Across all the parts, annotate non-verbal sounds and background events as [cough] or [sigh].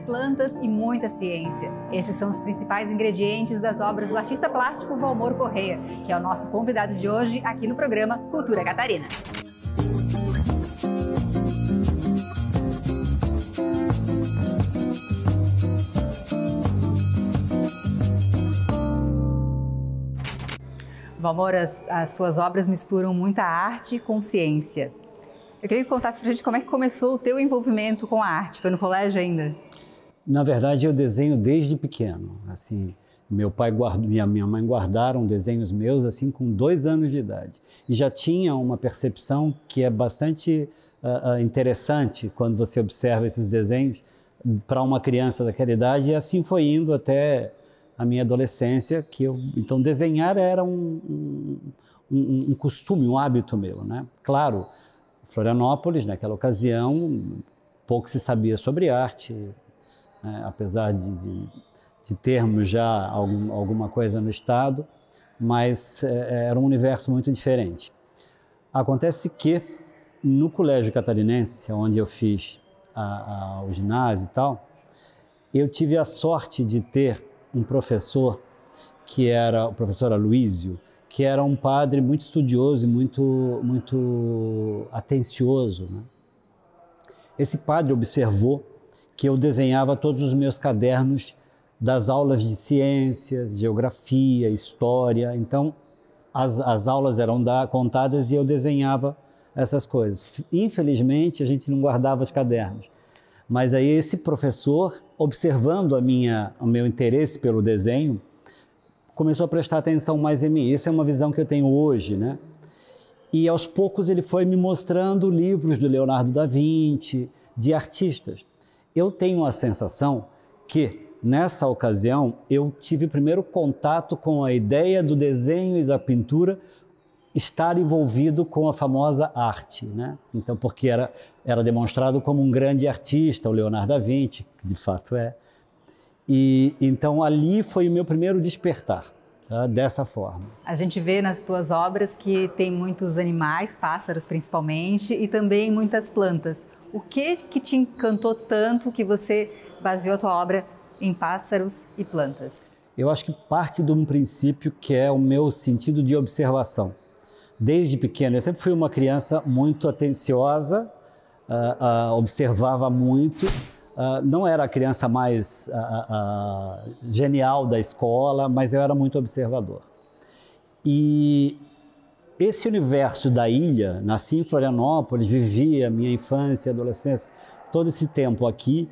plantas e muita ciência. Esses são os principais ingredientes das obras do artista plástico Valmor Correia, que é o nosso convidado de hoje aqui no programa Cultura Catarina. Valmor, as, as, suas obras misturam muita arte com ciência. Eu queria que contasse pra gente como é que começou o teu envolvimento com a arte. Foi no colégio ainda? na verdade, eu desenho desde pequeno. Assim, meu pai guardou, a minha mãe guardaram desenhos meus assim com dois anos de idade e já tinha uma percepção que é bastante uh, interessante quando você observa esses desenhos para uma criança daquela idade e assim foi indo até a minha adolescência que eu então desenhar era um, um, um costume um hábito meu né claro Florianópolis naquela ocasião pouco se sabia sobre arte né? apesar de, de, de, termos já algum, alguma coisa no Estado, mas é, é, era um universo muito diferente. Acontece que no Colégio Catarinense, onde eu fiz a, a, o ginásio e tal, eu tive a sorte de ter um professor que era o professor Aloísio, que era um padre muito estudioso e muito, muito atencioso. Né? Esse padre observou que eu desenhava todos os meus cadernos das aulas de ciências, geografia, história. Então, as, as aulas eram da, contadas e eu desenhava essas coisas. Infelizmente, a gente não guardava os cadernos. Mas aí esse professor, observando a minha, o meu interesse pelo desenho, começou a prestar atenção mais em mim. Isso é uma visão que eu tenho hoje, né? E aos poucos ele foi me mostrando livros do Leonardo da Vinci, de artistas. Eu tenho a sensação que nessa ocasião eu tive primeiro contato com a ideia do desenho e da pintura estar envolvido com a famosa arte, né? Então, porque era era demonstrado como um grande artista, o Leonardo da Vinci, que de fato é. E então ali foi o meu primeiro despertar. Tá? dessa forma. A gente vê nas tuas obras que tem muitos animais, pássaros principalmente, e também muitas plantas. O que que te encantou tanto que você baseou a tua obra em pássaros e plantas? Eu acho que parte de um princípio que é o meu sentido de observação. Desde pequeno, eu sempre fui uma criança muito atenciosa, uh, uh, observava muito, ah, não era a criança mais uh, uh, genial da escola, mas eu era muito observador. E esse universo da ilha, nasci em Florianópolis, vivi a minha infância, adolescência, todo esse tempo aqui,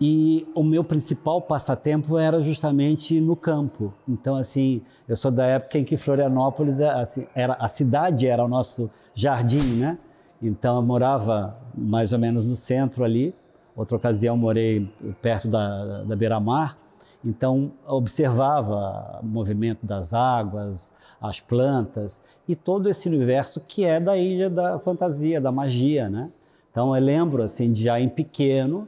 e o meu principal passatempo era justamente no campo. Então, assim, eu sou da época em que Florianópolis é, assim, era a cidade era o nosso jardim, né? Então, eu morava mais ou menos no centro ali Outra ocasião morei perto da, da beira-mar, então observava o movimento das águas, as plantas e todo esse universo que é da ilha da fantasia, da magia, né? Então eu lembro assim de já em pequeno,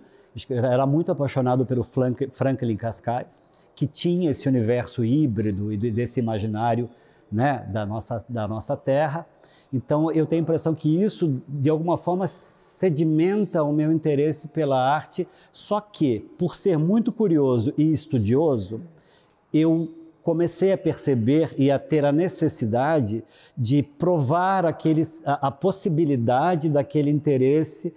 era muito apaixonado pelo Franklin Cascais, que tinha esse universo híbrido e desse imaginário né, da, nossa, da nossa terra. Então, eu tenho a impressão que isso, de alguma forma, sedimenta o meu interesse pela arte. Só que, por ser muito curioso e estudioso, eu comecei a perceber e a ter a necessidade de provar aqueles, a, a possibilidade daquele interesse,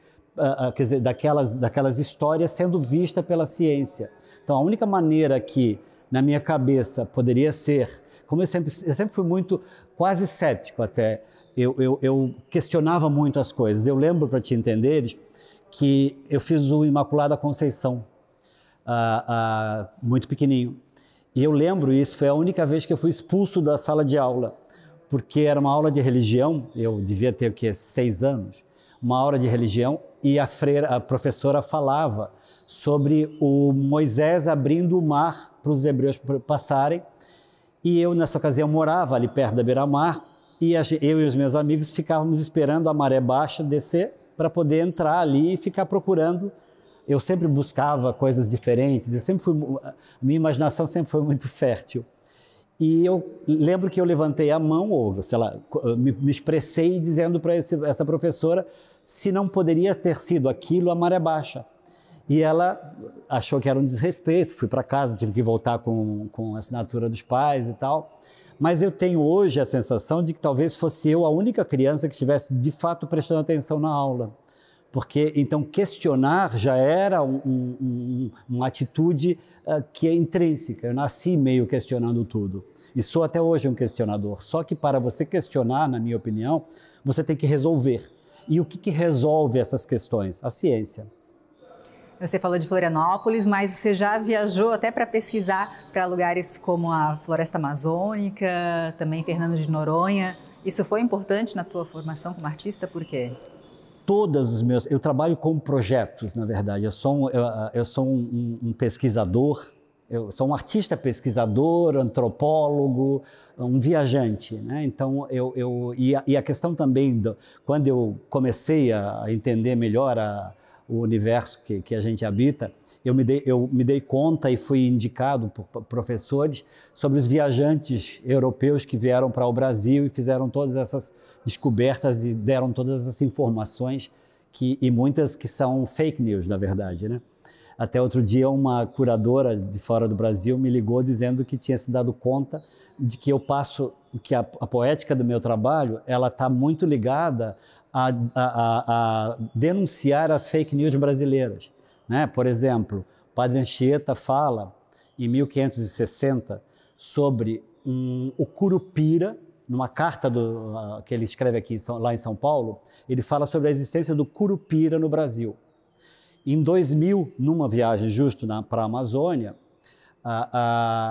quer dizer, daquelas, daquelas histórias sendo vista pela ciência. Então, a única maneira que, na minha cabeça, poderia ser, como eu sempre, eu sempre fui muito, quase cético até, eu, eu, eu questionava muito as coisas. Eu lembro, para te entender, que eu fiz o Imaculada Conceição, uh, uh, muito pequenininho. E eu lembro isso, foi a única vez que eu fui expulso da sala de aula, porque era uma aula de religião, eu devia ter o quê? Seis anos. Uma aula de religião e a, freira, a professora falava sobre o Moisés abrindo o mar para os hebreus passarem. E eu, nessa ocasião, morava ali perto da beira-mar e eu e os meus amigos ficávamos esperando a maré baixa descer para poder entrar ali e ficar procurando. Eu sempre buscava coisas diferentes, eu sempre fui, minha imaginação sempre foi muito fértil. E eu lembro que eu levantei a mão, ou sei lá, me, me expressei dizendo para essa professora se não poderia ter sido aquilo a maré baixa. E ela achou que era um desrespeito, fui para casa, tive que voltar com, com a assinatura dos pais e tal mas eu tenho hoje a sensação de que talvez fosse eu a única criança que estivesse de fato prestando atenção na aula. Porque então questionar já era um, um, uma atitude uh, que é intrínseca. Eu nasci meio questionando tudo. E sou até hoje um questionador. Só que para você questionar, na minha opinião, você tem que resolver. E o que, que resolve essas questões? A ciência. Você falou de Florianópolis, mas você já viajou até para pesquisar para lugares como a Floresta Amazônica, também Fernando de Noronha. Isso foi importante na tua formação como artista, por quê? Todas os meus. Eu trabalho com projetos, na verdade. Eu sou um, eu, eu sou um, um, um pesquisador, eu sou um artista pesquisador, antropólogo, um viajante, né? Então eu, eu e, a, e a questão também do, quando eu comecei a entender melhor a, o universo que, que a gente habita, eu me, dei, eu me dei conta e fui indicado por professores sobre os viajantes europeus que vieram para o Brasil e fizeram todas essas descobertas e deram todas essas informações que, e muitas que são fake news, na verdade, né? Até outro dia, uma curadora de fora do Brasil me ligou dizendo que tinha se dado conta de que eu passo, que a, a poética do meu trabalho, ela está muito ligada a, a, a, denunciar as fake news brasileiras. Né? Por exemplo, Padre Anchieta fala, em 1560, sobre um, o curupira, numa carta do, uh, que ele escreve aqui em São, lá em São Paulo, ele fala sobre a existência do curupira no Brasil. Em 2000, numa viagem justo para a Amazônia, uh,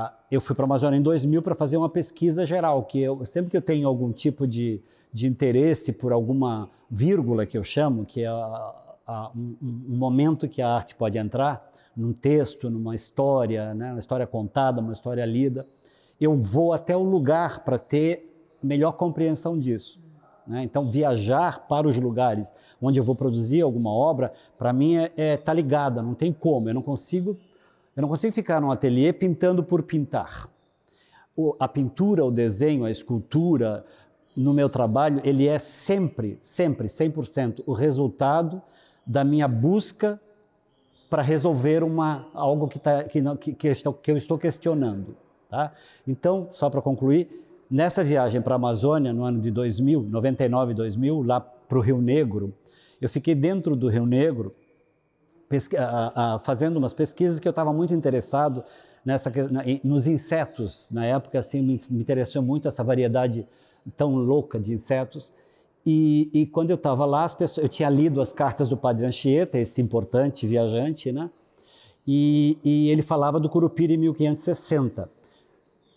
uh, eu fui para a Amazônia em 2000 para fazer uma pesquisa geral, que eu, sempre que eu tenho algum tipo de de interesse por alguma vírgula que eu chamo, que é a, a, um, um, momento que a arte pode entrar, num texto, numa história, né, uma história contada, uma história lida, eu vou até o lugar para ter melhor compreensão disso. Né? Então, viajar para os lugares onde eu vou produzir alguma obra, para mim, está é, é, tá ligada, não tem como. Eu não consigo, eu não consigo ficar num ateliê pintando por pintar. O, a pintura, o desenho, a escultura, no meu trabalho, ele é sempre, sempre, 100% o resultado da minha busca para resolver uma, algo que, tá, que, não, que, que, estou, que eu estou questionando. Tá? Então, só para concluir, nessa viagem para a Amazônia, no ano de 2000, 99, 2000, lá para o Rio Negro, eu fiquei dentro do Rio Negro a, a, fazendo umas pesquisas que eu estava muito interessado nessa, na, nos insetos. Na época, assim, me, me interessou muito essa variedade tão louca de insetos. E, e quando eu estava lá, as pessoas, eu tinha lido as cartas do Padre Anchieta, esse importante viajante, né? E, e ele falava do Curupira em 1560.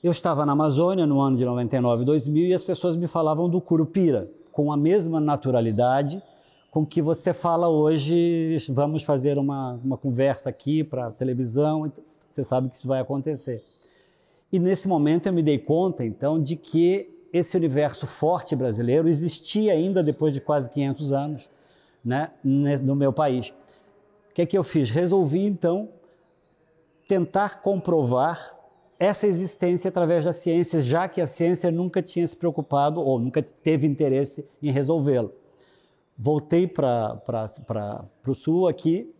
Eu estava na Amazônia no ano de 99, 2000 e as pessoas me falavam do Curupira com a mesma naturalidade com que você fala hoje, vamos fazer uma, uma conversa aqui para televisão, você sabe que isso vai acontecer. E nesse momento eu me dei conta, então, de que esse universo forte brasileiro existia ainda depois de quase 500 anos né, no meu país. O que é que eu fiz? Resolvi, então, tentar comprovar essa existência através da ciência, já que a ciência nunca tinha se preocupado ou nunca teve interesse em resolvê-lo. Voltei para o sul aqui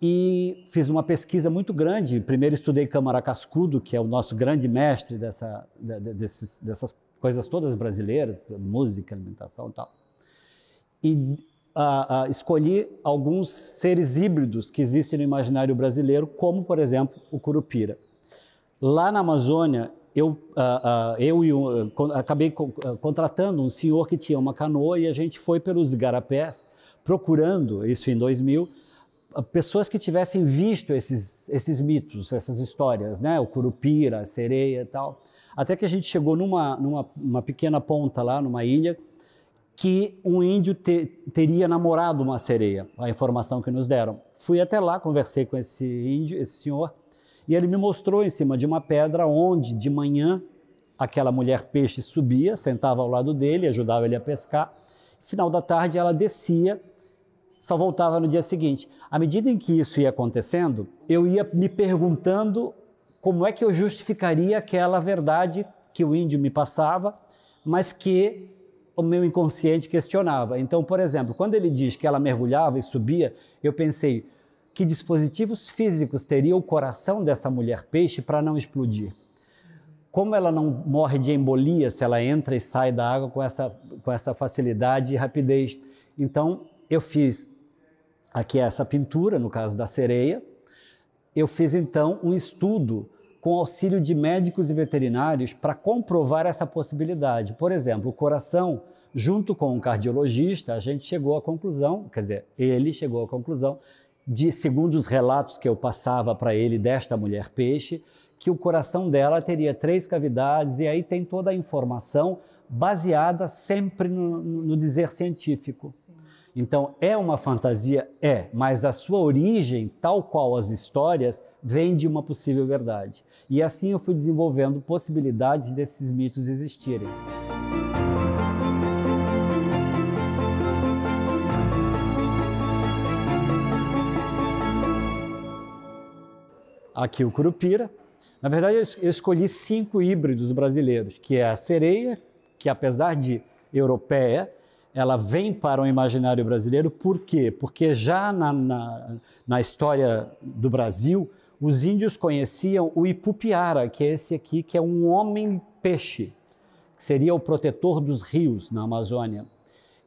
e fiz uma pesquisa muito grande. Primeiro estudei Câmara Cascudo, que é o nosso grande mestre dessa, desses, dessas coisas todas brasileiras, música, alimentação e tal. E ah, ah, escolhi alguns seres híbridos que existem no imaginário brasileiro, como, por exemplo, o curupira. Lá na Amazônia, eu, ah, eu e um, acabei contratando um senhor que tinha uma canoa e a gente foi pelos igarapés procurando, isso em 2000, pessoas que tivessem visto esses, esses mitos, essas histórias, né? o curupira, a sereia e tal. Até que a gente chegou numa, numa pequena ponta lá, numa ilha, que um índio te, teria namorado uma sereia, a informação que nos deram. Fui até lá, conversei com esse índio, esse senhor, e ele me mostrou em cima de uma pedra onde, de manhã, aquela mulher peixe subia, sentava ao lado dele, ajudava ele a pescar. Final da tarde, ela descia, só voltava no dia seguinte. À medida em que isso ia acontecendo, eu ia me perguntando como é que eu justificaria aquela verdade que o índio me passava, mas que o meu inconsciente questionava. Então, por exemplo, quando ele diz que ela mergulhava e subia, eu pensei que dispositivos físicos teria o coração dessa mulher peixe para não explodir. Como ela não morre de embolia se ela entra e sai da água com essa, com essa facilidade e rapidez. Então, eu fiz aqui essa pintura, no caso da sereia. Eu fiz então um estudo com auxílio de médicos e veterinários para comprovar essa possibilidade. Por exemplo, o coração, junto com um cardiologista, a gente chegou à conclusão, quer dizer, ele chegou à conclusão, de segundo os relatos que eu passava para ele desta mulher peixe, que o coração dela teria três cavidades e aí tem toda a informação baseada sempre no, no dizer científico. Então, é uma fantasia? É, mas a sua origem, tal qual as histórias, vem de uma possível verdade. E assim eu fui desenvolvendo possibilidades desses mitos existirem. Aqui o Curupira. Na verdade, eu escolhi cinco híbridos brasileiros, que é a sereia, que apesar de europeia, ela vem para o imaginário brasileiro por quê? Porque já na, na, na história do Brasil, os índios conheciam o Ipupiara, que é esse aqui, que é um homem-peixe, que seria o protetor dos rios na Amazônia.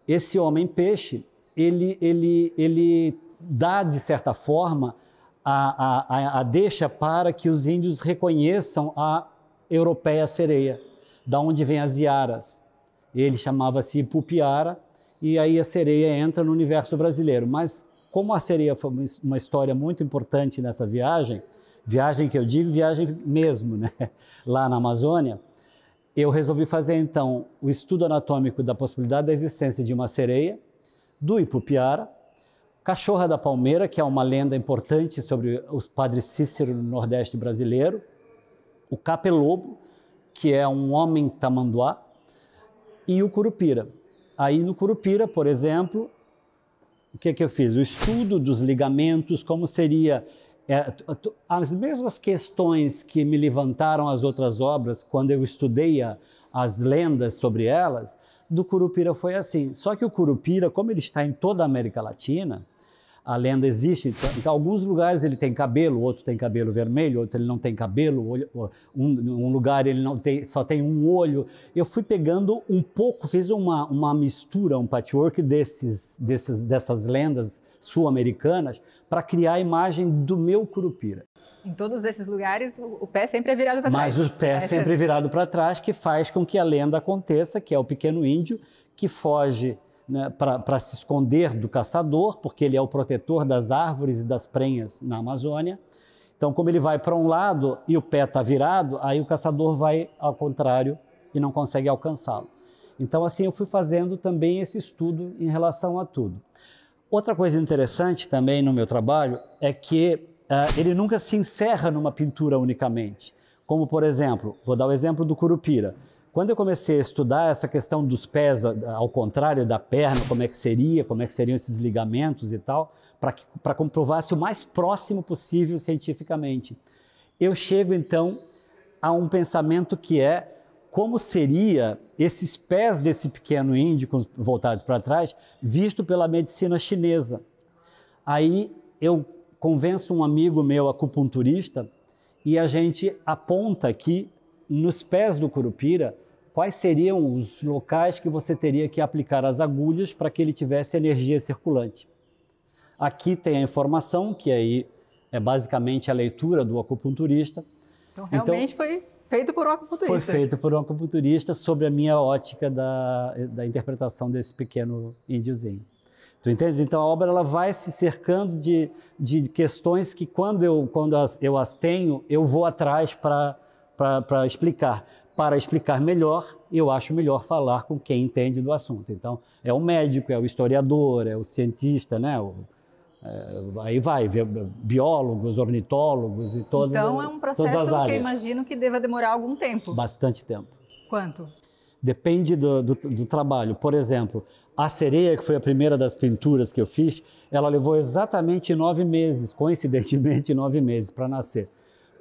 Esse homem-peixe, ele, ele, ele dá, de certa forma, a, a, a, deixa para que os índios reconheçam a europeia sereia, da onde vem as iaras. Ele chamava-se Pupiara, e aí a sereia entra no universo brasileiro. Mas como a sereia foi uma história muito importante nessa viagem, viagem que eu digo, viagem mesmo, né? [laughs] lá na Amazônia, eu resolvi fazer então o estudo anatômico da possibilidade da existência de uma sereia, do Ipupiara, Cachorra da Palmeira, que é uma lenda importante sobre os padres Cícero no Nordeste brasileiro, o Capelobo, que é um homem tamanduá, e o Curupira. Aí no Curupira, por exemplo, o que, que eu fiz? O estudo dos ligamentos, como seria. É, as mesmas questões que me levantaram as outras obras, quando eu estudei a, as lendas sobre elas, do Curupira foi assim. Só que o Curupira, como ele está em toda a América Latina, a lenda existe. Então, então, alguns lugares ele tem cabelo, outro tem cabelo vermelho, outro ele não tem cabelo, um, um, lugar ele não tem, só tem um olho. Eu fui pegando um pouco, fiz uma, uma mistura, um patchwork desses, desses, dessas lendas sul-americanas para criar a imagem do meu curupira. Em todos esses lugares, o pé sempre é virado para trás. Mas o pé é sempre é virado para trás, que faz com que a lenda aconteça, que é o pequeno índio que foge né, para se esconder do caçador, porque ele é o protetor das árvores e das prenhas na Amazônia. Então, como ele vai para um lado e o pé está virado, aí o caçador vai ao contrário e não consegue alcançá-lo. Então, assim, eu fui fazendo também esse estudo em relação a tudo. Outra coisa interessante também no meu trabalho é que uh, ele nunca se encerra numa pintura unicamente. Como, por exemplo, vou dar o exemplo do Curupira. Quando eu comecei a estudar essa questão dos pés ao contrário da perna, como é que seria, como é que seriam esses ligamentos e tal, para comprovar-se o mais próximo possível cientificamente. Eu chego então a um pensamento que é como seria esses pés desse pequeno índio voltados para trás, visto pela medicina chinesa. Aí eu convenço um amigo meu acupunturista e a gente aponta aqui nos pés do curupira quais seriam os locais que você teria que aplicar as agulhas para que ele tivesse energia circulante. Aqui tem a informação, que aí é basicamente a leitura do acupunturista. Então, então realmente então, foi feito por um acupunturista. Foi feito por um acupunturista sobre a minha ótica da, da interpretação desse pequeno índiozinho. Tu entende? Então a obra ela vai se cercando de, de questões que quando eu quando as, eu as tenho eu vou atrás para explicar. Para explicar melhor, eu acho melhor falar com quem entende do assunto. Então, é o médico, é o historiador, é o cientista, né? O, é, aí vai, biólogos, ornitólogos e todas Então é um processo que eu imagino que deva demorar algum tempo. Bastante tempo. Quanto? Depende do, do, do, trabalho. Por exemplo, a sereia, que foi a primeira das pinturas que eu fiz, ela levou exatamente nove meses, coincidentemente nove meses, para nascer.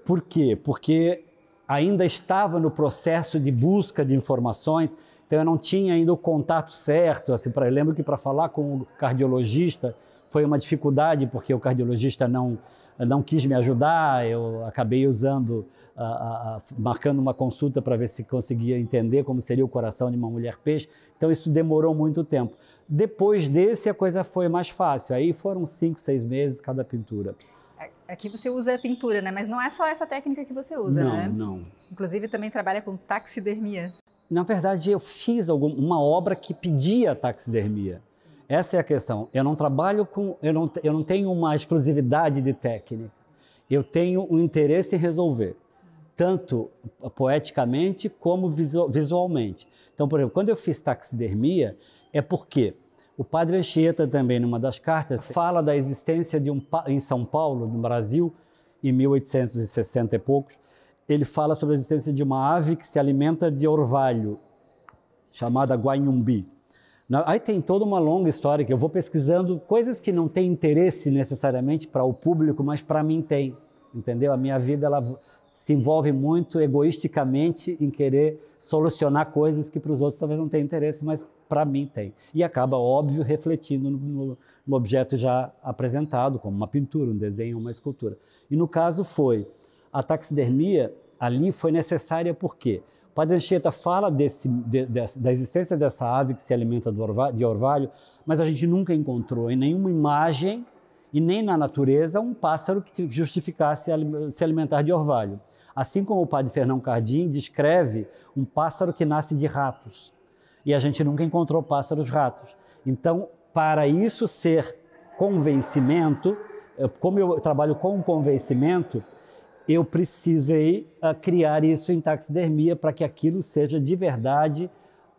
Por quê? Porque ainda estava no processo de busca de informações, então eu não tinha ainda o contato certo. Assim, pra, lembro que para falar com o cardiologista foi uma dificuldade, porque o cardiologista não, não quis me ajudar, eu acabei usando, a, a, a, marcando uma consulta para ver se conseguia entender como seria o coração de uma mulher peixe. Então isso demorou muito tempo. Depois desse, a coisa foi mais fácil. Aí foram cinco, seis meses cada pintura. Aqui é você usa pintura, né? Mas não é só essa técnica que você usa, não, né? Não, não. Inclusive também trabalha com taxidermia. Na verdade, eu fiz uma obra que pedia taxidermia. Essa é a questão. Eu não trabalho com, eu não, eu não tenho uma exclusividade de técnica. Eu tenho um interesse em resolver, tanto poeticamente como visualmente. Então, por exemplo, quando eu fiz taxidermia, é porque o padre Anchieta também, numa das cartas, fala da existência de um em São Paulo, no Brasil, em 1860 e poucos, ele fala sobre a existência de uma ave que se alimenta de orvalho, chamada guanhumbi. Aí tem toda uma longa história que eu vou pesquisando coisas que não têm interesse necessariamente para o público, mas para mim tem, entendeu? A minha vida ela se envolve muito egoisticamente em querer solucionar coisas que para os outros talvez não tenham interesse, mas para mim tem. E acaba, óbvio, refletindo no, no, objeto já apresentado, como uma pintura, um desenho, uma escultura. E no caso foi, a taxidermia ali foi necessária por quê? Padre Anchieta fala desse, de, de, da existência dessa ave que se alimenta orvalho, de orvalho, mas a gente nunca encontrou em nenhuma imagem e nem na natureza um pássaro que justificasse se alimentar de orvalho. Assim como o padre Fernão Cardim descreve um pássaro que nasce de ratos e a gente nunca encontrou pássaros ratos. Então, para isso ser convencimento, como eu trabalho com convencimento, eu precisei ah, criar isso em taxidermia para que aquilo seja de verdade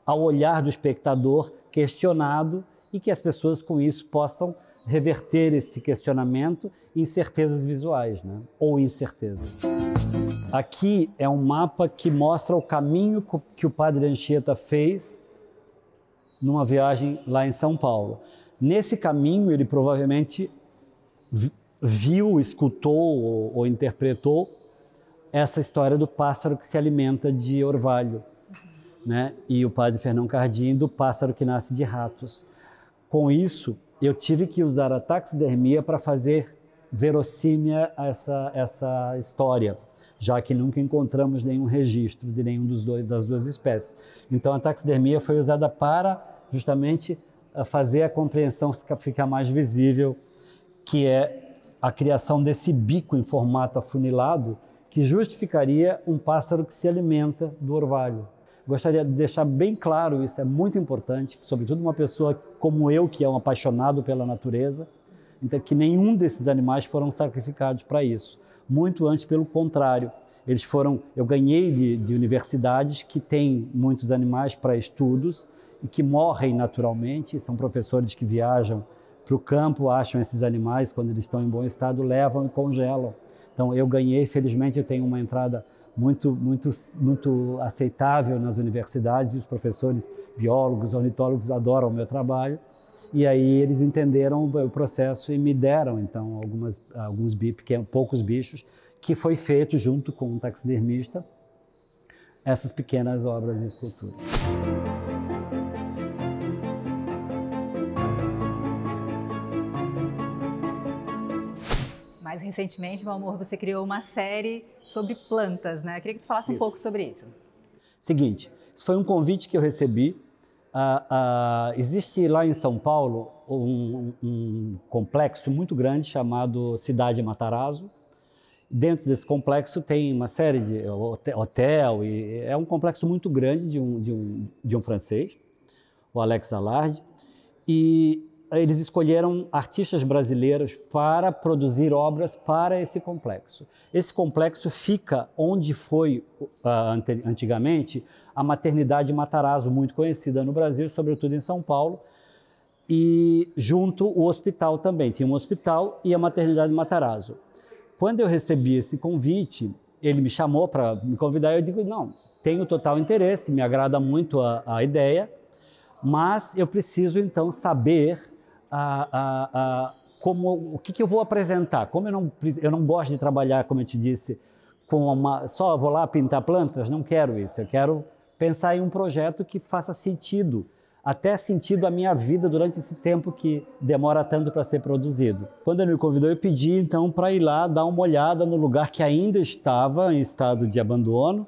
ao olhar do espectador questionado e que as pessoas com isso possam reverter esse questionamento em certezas visuais, né? ou incertezas. Aqui é um mapa que mostra o caminho que o padre Anchieta fez numa viagem lá em São Paulo. Nesse caminho, ele provavelmente viu, escutou ou, ou interpretou essa história do pássaro que se alimenta de orvalho, né? E o padre Fernão Cardim do pássaro que nasce de ratos. Com isso, eu tive que usar a taxidermia para fazer verossímia essa essa história já que nunca encontramos nenhum registro de nenhum dos dois, das duas espécies. Então a taxidermia foi usada para justamente eh, fazer a compreensão ficar mais visível, que é a criação desse bico em formato afunilado que justificaria um pássaro que se alimenta do orvalho. Gostaria de deixar bem claro, isso é muito importante, sobretudo uma pessoa como eu, que é um apaixonado pela natureza, então que nenhum desses animais foram sacrificados para isso muito antes pelo contrário. Eles foram, eu ganhei de, de universidades que têm muitos animais para estudos e que morrem naturalmente, são professores que viajam para o campo, acham esses animais quando eles estão em bom estado, levam e congelam. Então eu ganhei, felizmente eu tenho uma entrada muito, muito, muito aceitável nas universidades e os professores biólogos, ornitólogos adoram o meu trabalho. E aí eles entenderam o processo e me deram, então, algumas, alguns bichos, é poucos bichos, que foi feito junto com um taxidermista, essas pequenas obras de escultura. Mais recentemente, meu amor, você criou uma série sobre plantas, né? Eu queria que tu falasse isso. um pouco sobre isso. Seguinte, isso foi um convite que eu recebi ah, ah, existe lá em São Paulo um, um, complexo muito grande chamado Cidade Matarazzo. Dentro desse complexo tem uma série de hotel e é um complexo muito grande de um, de um, de um francês, o Alex Allard, e eles escolheram artistas brasileiros para produzir obras para esse complexo. Esse complexo fica onde foi ah, antigamente a maternidade Matarazzo, muito conhecida no Brasil, sobretudo em São Paulo, e junto o hospital também. Tinha um hospital e a maternidade Matarazzo. Quando eu recebi esse convite, ele me chamou para me convidar, eu digo, não, tenho total interesse, me agrada muito a, a ideia, mas eu preciso então saber a, a, como, o que, que, eu vou apresentar. Como eu não, eu não gosto de trabalhar, como eu te disse, com uma, só vou lá pintar plantas, não quero isso, eu quero pensar em um projeto que faça sentido, até sentido à minha vida durante esse tempo que demora tanto para ser produzido. Quando ele me convidou, eu pedi então para ir lá dar uma olhada no lugar que ainda estava em estado de abandono.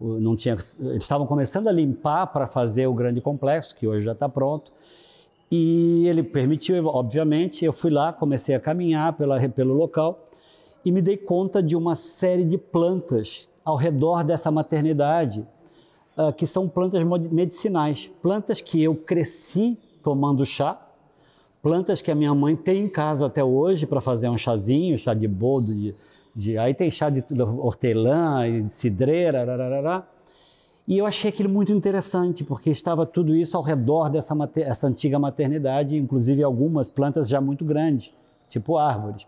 Não tinha, eles estavam começando a limpar para fazer o grande complexo, que hoje já está pronto. E ele permitiu, obviamente, eu fui lá, comecei a caminhar pela, pelo local e me dei conta de uma série de plantas ao redor dessa maternidade uh, que são plantas medicinais, plantas que eu cresci tomando chá, plantas que a minha mãe tem em casa até hoje para fazer um chazinho, chá de boldo, de, de, aí tem chá de hortelã, de cidreira, rararara. E eu achei aquilo muito interessante, porque estava tudo isso ao redor dessa essa antiga maternidade, inclusive algumas plantas já muito grandes, tipo árvores.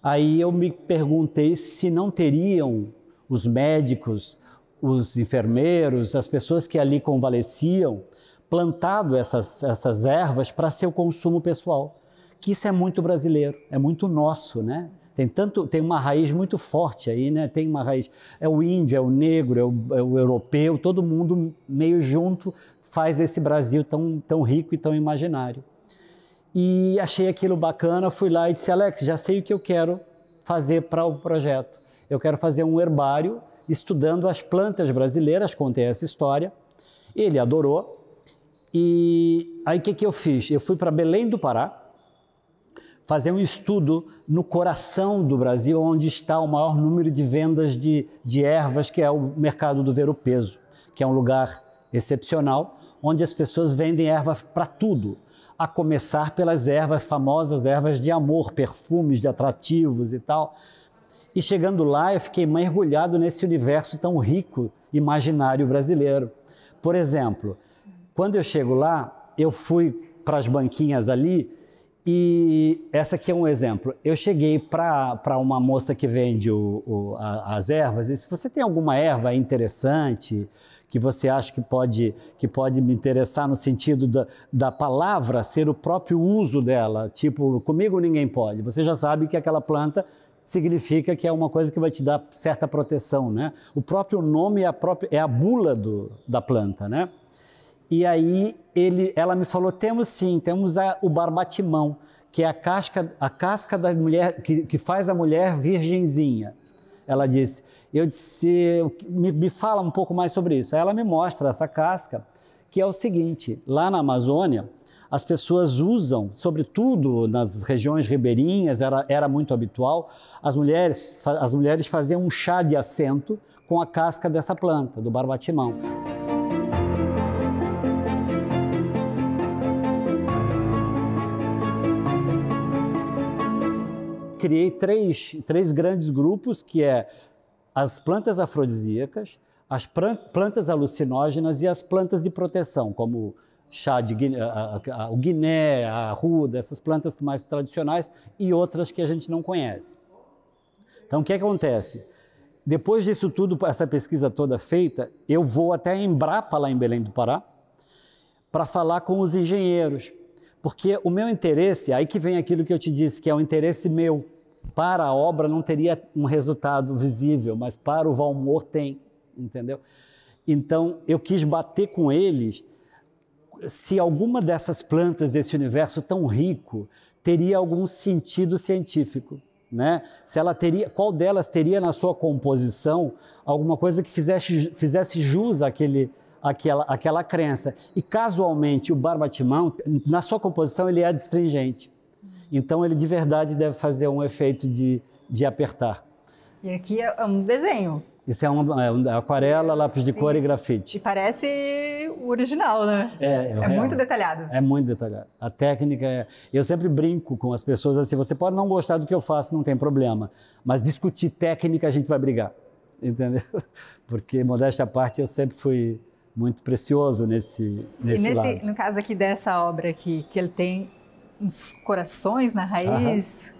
Aí eu me perguntei se não teriam os médicos, os enfermeiros, as pessoas que ali convalesciam, plantado essas, essas ervas para seu consumo pessoal. Que isso é muito brasileiro, é muito nosso, né? Tem, tanto, tem uma raiz muito forte aí, né? Tem uma raiz. É o índio, é o negro, é o, é o europeu, todo mundo meio junto faz esse Brasil tão, tão rico e tão imaginário. E achei aquilo bacana, fui lá e disse: Alex, já sei o que eu quero fazer para o projeto. Eu quero fazer um herbário estudando as plantas brasileiras, contei essa história. Ele adorou. E aí o que, que eu fiz? Eu fui para Belém do Pará fazer um estudo no coração do Brasil, onde está o maior número de vendas de, de ervas, que é o mercado do peso, que é um lugar excepcional, onde as pessoas vendem ervas para tudo, a começar pelas ervas famosas, ervas de amor, perfumes de atrativos e tal. E chegando lá, eu fiquei mergulhado nesse universo tão rico, imaginário brasileiro. Por exemplo, quando eu chego lá, eu fui para as banquinhas ali e essa aqui é um exemplo. Eu cheguei para uma moça que vende o, o, a, as ervas e se Você tem alguma erva interessante que você acha que pode, que pode me interessar no sentido da, da palavra ser o próprio uso dela? Tipo, comigo ninguém pode. Você já sabe que aquela planta significa que é uma coisa que vai te dar certa proteção, né? O próprio nome é a, própria, é a bula do, da planta, né? E aí ele, ela me falou, temos sim, temos a, o barbatimão, que é a casca, a casca da mulher, que, que faz a mulher virgenzinha. Ela disse, eu disse, me, me fala um pouco mais sobre isso. Aí ela me mostra essa casca, que é o seguinte, lá na Amazônia, as pessoas usam, sobretudo nas regiões ribeirinhas, era, era muito habitual, as mulheres, as mulheres faziam um chá de assento com a casca dessa planta, do barbatimão. Criei três, três grandes grupos, que é as plantas afrodisíacas, as plantas alucinógenas e as plantas de proteção, como chá de Guiné, a, a, o guiné, a ruda, essas plantas mais tradicionais e outras que a gente não conhece. Então, o que, é que acontece? Depois disso tudo, essa pesquisa toda feita, eu vou até a Embrapa, lá em Belém do Pará, para falar com os engenheiros, porque o meu interesse, aí que vem aquilo que eu te disse, que é o interesse meu. Para a obra não teria um resultado visível, mas para o Valmor tem, entendeu? Então, eu quis bater com eles se alguma dessas plantas desse universo tão rico teria algum sentido científico, né? Se ela teria, qual delas teria na sua composição alguma coisa que fizesse, fizesse jus àquele, àquela, àquela crença. E casualmente o barbatimão, na sua composição, ele é adstringente. Então ele de verdade deve fazer um efeito de, de apertar. E aqui é um desenho. Isso é uma, é uma é aquarela, lápis de cor Isso. e grafite. E parece o original, né? É, é, é muito é detalhado. É muito detalhado. A técnica é. Eu sempre brinco com as pessoas assim: você pode não gostar do que eu faço, não tem problema. Mas discutir técnica, a gente vai brigar. [laughs] Entendeu? Porque, modéstia à parte, eu sempre fui muito precioso nesse, nesse, e nesse lado. No caso aqui dessa obra aqui, que ele tem uns corações na raiz. Aham.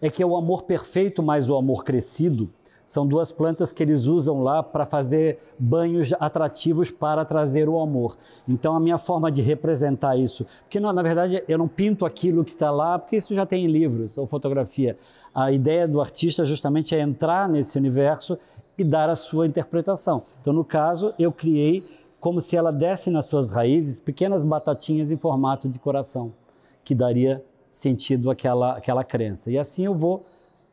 É que é o amor perfeito mais o amor crescido são duas plantas que eles usam lá para fazer banhos atrativos para trazer o amor. Então, a minha forma de representar isso, porque não, na verdade eu não pinto aquilo que está lá, porque isso já tem em livros ou fotografia. A ideia do artista justamente é entrar nesse universo e dar a sua interpretação. Então, no caso, eu criei como se ela desse nas suas raízes pequenas batatinhas em formato de coração, que daria sentido àquela, àquela crença. E assim eu vou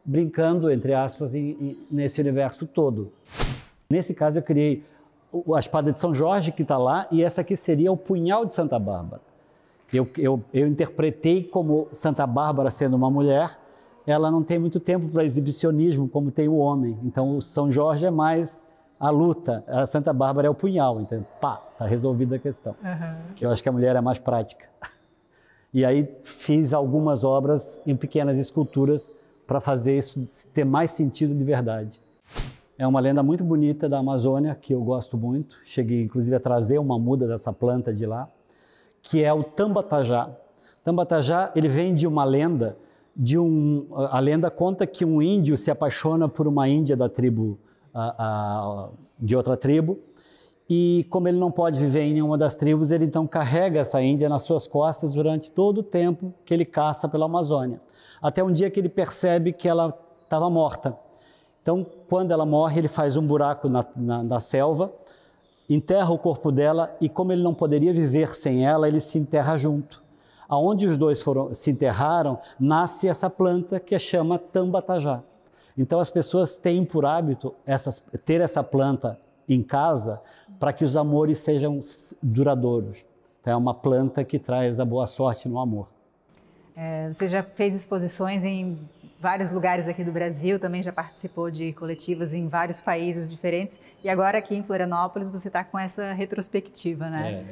brincando, entre aspas, em, em, nesse universo todo. Nesse caso, eu criei a espada de São Jorge, que está lá, e essa aqui seria o punhal de Santa Bárbara. Eu, eu, eu interpretei como Santa Bárbara sendo uma mulher, ela não tem muito tempo para exibicionismo, como tem o homem. Então, o São Jorge é mais a luta, a Santa Bárbara é o punhal, então, pá, tá resolvida a questão. Uhum. Eu acho que a mulher é mais prática. [laughs] E aí fiz algumas obras em pequenas esculturas para fazer isso ter mais sentido de verdade. É uma lenda muito bonita da Amazônia, que eu gosto muito. Cheguei, inclusive, a trazer uma muda dessa planta de lá, que é o tambatajá. Tambatajá, ele vem de uma lenda, de um, a lenda conta que um índio se apaixona por uma índia da tribo, a, a, de outra tribo, e como ele não pode viver em nenhuma das tribos, ele então carrega essa índia nas suas costas durante todo o tempo que ele caça pela Amazônia. Até um dia que ele percebe que ela estava morta. Então, quando ela morre, ele faz um buraco na, na, na selva, enterra o corpo dela e, como ele não poderia viver sem ela, ele se enterra junto aonde os dois foram, se enterraram, nasce essa planta que chama tambatajá. Então as pessoas têm por hábito essas, ter essa planta em casa para que os amores sejam duradouros. Então, é uma planta que traz a boa sorte no amor. É, você já fez exposições em vários lugares aqui do Brasil, também já participou de coletivas em vários países diferentes e agora aqui em Florianópolis você está com essa retrospectiva, né?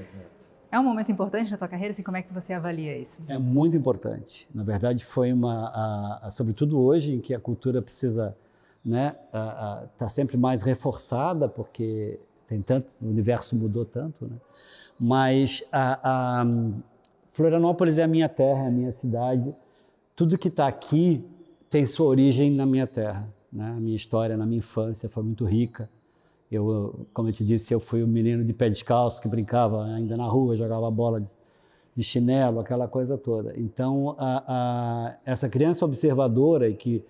É, é, um momento importante na tua carreira, assim, como é que você avalia isso? É muito importante. Na verdade, foi uma, a, a, sobretudo hoje em que a cultura precisa né, está sempre mais reforçada porque tem tanto, o universo mudou tanto, né? Mas a, a Florianópolis é a minha terra, é a minha cidade. Tudo que está aqui tem sua origem na minha terra, né? A minha história na minha infância foi muito rica. Eu, como eu te disse, eu fui um menino de pé descalço que brincava ainda na rua, jogava bola de, de chinelo, aquela coisa toda. Então, a, a, essa criança observadora e que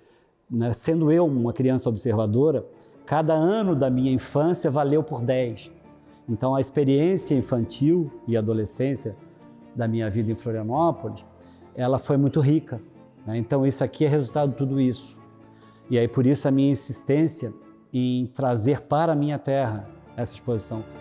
né, sendo eu uma criança observadora, cada ano da minha infância valeu por 10. Então, a experiência infantil e adolescência da minha vida em Florianópolis, ela foi muito rica. Né? Então, isso aqui é resultado de tudo isso. E aí, por isso, a minha insistência em trazer para a minha terra essa exposição.